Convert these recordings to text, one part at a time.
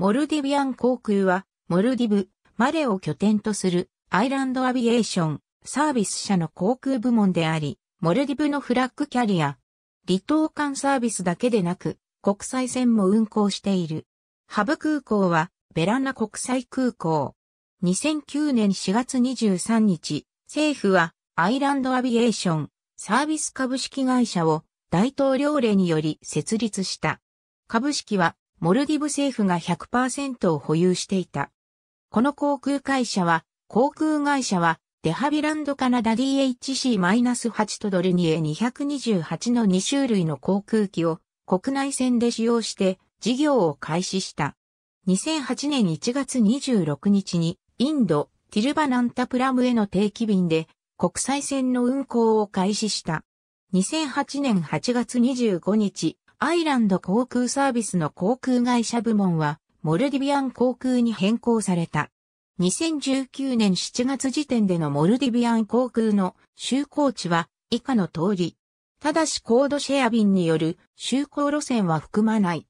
モルディビアン航空は、モルディブ、マレを拠点とするアイランドアビエーションサービス社の航空部門であり、モルディブのフラッグキャリア、離島間サービスだけでなく、国際線も運航している。ハブ空港は、ベラナ国際空港。2009年4月23日、政府は、アイランドアビエーションサービス株式会社を大統領令により設立した。株式はモルディブ政府が100%を保有していた。この航空会社は、航空会社は、デハビランドカナダ DHC-8 とドルニエ228の2種類の航空機を国内線で使用して事業を開始した。2008年1月26日にインド、ティルバナンタプラムへの定期便で国際線の運航を開始した。2008年8月25日、アイランド航空サービスの航空会社部門は、モルディビアン航空に変更された。2019年7月時点でのモルディビアン航空の就航地は以下の通り。ただしコードシェア便による就航路線は含まない。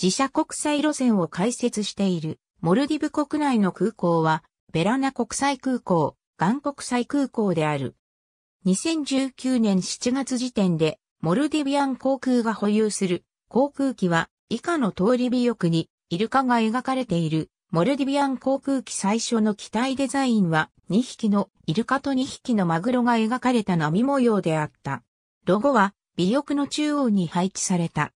自社国際路線を開設しているモルディブ国内の空港はベラナ国際空港、ガン国際空港である。2019年7月時点でモルディビアン航空が保有する航空機は以下の通り尾翼にイルカが描かれているモルディビアン航空機最初の機体デザインは2匹のイルカと2匹のマグロが描かれた波模様であった。ロゴは尾翼の中央に配置された。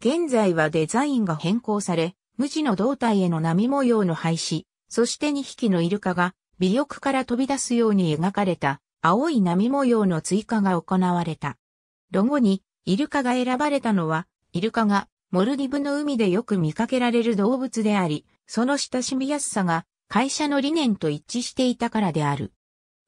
現在はデザインが変更され、無地の胴体への波模様の廃止、そして2匹のイルカが尾翼から飛び出すように描かれた青い波模様の追加が行われた。ロゴにイルカが選ばれたのは、イルカがモルディブの海でよく見かけられる動物であり、その親しみやすさが会社の理念と一致していたからである。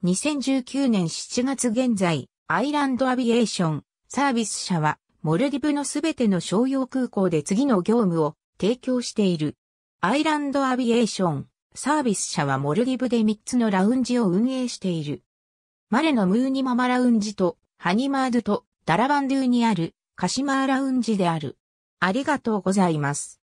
2019年7月現在、アイランドアビエーションサービス社は、モルディブのすべての商用空港で次の業務を提供している。アイランドアビエーションサービス社はモルディブで3つのラウンジを運営している。マレのムーニママラウンジとハニマードとラバンドゥにある、カシマーラウンジである。ありがとうございます。